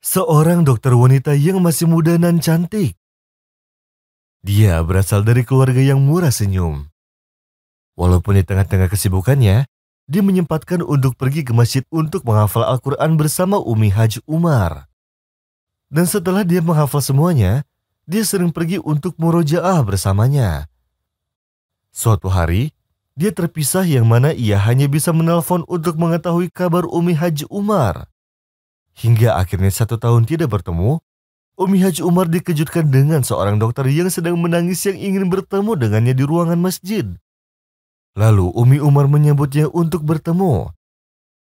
seorang dokter wanita yang masih muda dan cantik. Dia berasal dari keluarga yang murah senyum. Walaupun di tengah-tengah kesibukannya, dia menyempatkan untuk pergi ke masjid untuk menghafal Al-Quran bersama Umi Haji Umar. Dan setelah dia menghafal semuanya, dia sering pergi untuk murojaah bersamanya. Suatu hari, dia terpisah yang mana ia hanya bisa menelpon untuk mengetahui kabar Umi Haji Umar. Hingga akhirnya satu tahun tidak bertemu, Umi Haji Umar dikejutkan dengan seorang dokter yang sedang menangis yang ingin bertemu dengannya di ruangan masjid. Lalu Umi Umar menyebutnya untuk bertemu.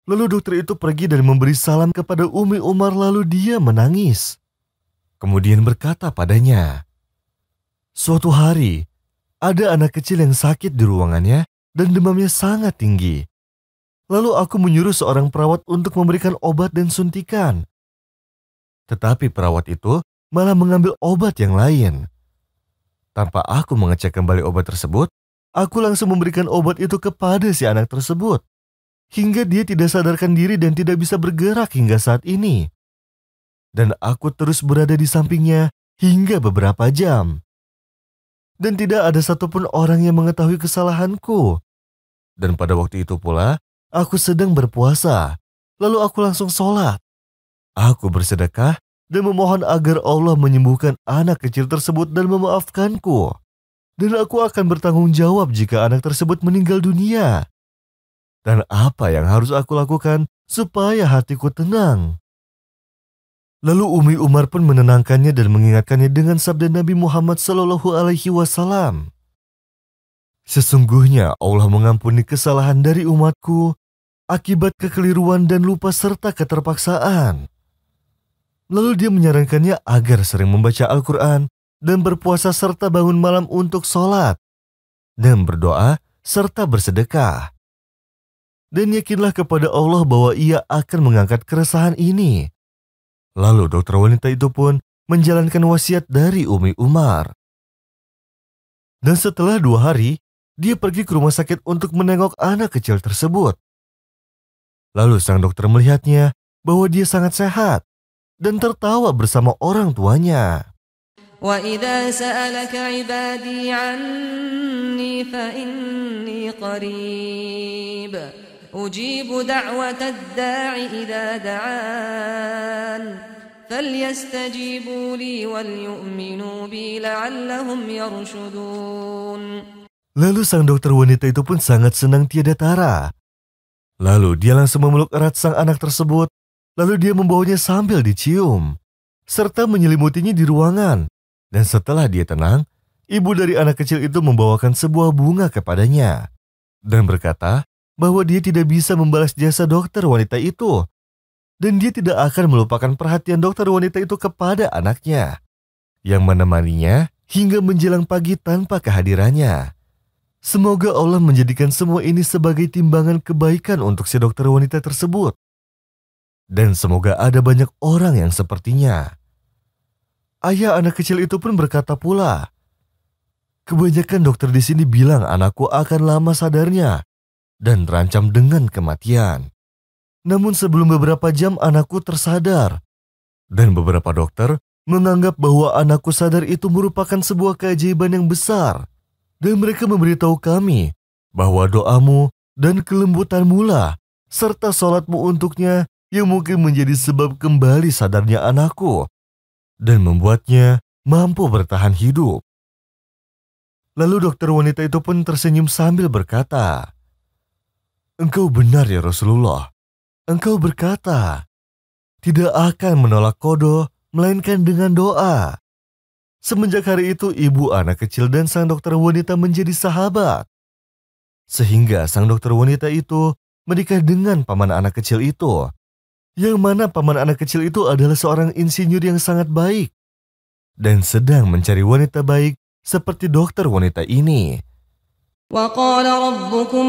Lalu dokter itu pergi dan memberi salam kepada Umi Umar lalu dia menangis. Kemudian berkata padanya, Suatu hari, ada anak kecil yang sakit di ruangannya dan demamnya sangat tinggi. Lalu aku menyuruh seorang perawat untuk memberikan obat dan suntikan. Tetapi perawat itu malah mengambil obat yang lain. Tanpa aku mengecek kembali obat tersebut, aku langsung memberikan obat itu kepada si anak tersebut. Hingga dia tidak sadarkan diri dan tidak bisa bergerak hingga saat ini. Dan aku terus berada di sampingnya hingga beberapa jam. Dan tidak ada satupun orang yang mengetahui kesalahanku. Dan pada waktu itu pula, aku sedang berpuasa. Lalu aku langsung sholat. Aku bersedekah dan memohon agar Allah menyembuhkan anak kecil tersebut dan memaafkanku. Dan aku akan bertanggung jawab jika anak tersebut meninggal dunia. Dan apa yang harus aku lakukan supaya hatiku tenang? Lalu Umi Umar pun menenangkannya dan mengingatkannya dengan sabda Nabi Muhammad Sallallahu Alaihi Wasallam. Sesungguhnya Allah mengampuni kesalahan dari umatku akibat kekeliruan dan lupa serta keterpaksaan. Lalu dia menyarankannya agar sering membaca Al-Quran dan berpuasa serta bangun malam untuk sholat dan berdoa serta bersedekah. Dan yakinlah kepada Allah bahwa ia akan mengangkat keresahan ini. Lalu dokter wanita itu pun menjalankan wasiat dari Umi Umar. Dan setelah dua hari, dia pergi ke rumah sakit untuk menengok anak kecil tersebut. Lalu sang dokter melihatnya bahwa dia sangat sehat dan tertawa bersama orang tuanya. Lalu sang dokter wanita itu pun sangat senang tiada tara Lalu dia langsung memeluk erat sang anak tersebut, lalu dia membawanya sambil dicium, serta menyelimutinya di ruangan. Dan setelah dia tenang, ibu dari anak kecil itu membawakan sebuah bunga kepadanya dan berkata bahwa dia tidak bisa membalas jasa dokter wanita itu. Dan dia tidak akan melupakan perhatian dokter wanita itu kepada anaknya, yang menemaninya hingga menjelang pagi tanpa kehadirannya. Semoga Allah menjadikan semua ini sebagai timbangan kebaikan untuk si dokter wanita tersebut. Dan semoga ada banyak orang yang sepertinya. Ayah anak kecil itu pun berkata pula, Kebanyakan dokter di sini bilang anakku akan lama sadarnya dan terancam dengan kematian. Namun sebelum beberapa jam anakku tersadar dan beberapa dokter menganggap bahwa anakku sadar itu merupakan sebuah keajaiban yang besar dan mereka memberitahu kami bahwa doamu dan kelembutan mula serta sholatmu untuknya yang mungkin menjadi sebab kembali sadarnya anakku dan membuatnya mampu bertahan hidup. Lalu dokter wanita itu pun tersenyum sambil berkata, Engkau benar ya Rasulullah. Engkau berkata, tidak akan menolak kodo, melainkan dengan doa. Semenjak hari itu, ibu anak kecil dan sang dokter wanita menjadi sahabat. Sehingga sang dokter wanita itu menikah dengan paman anak kecil itu. Yang mana paman anak kecil itu adalah seorang insinyur yang sangat baik. Dan sedang mencari wanita baik seperti dokter wanita ini. وَقَالَ رَبُّكُمُ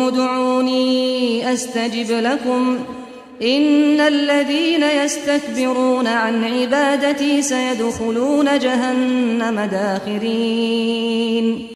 إن الذين يستكبرون عن عبادتي سيدخلون جهنم داخرين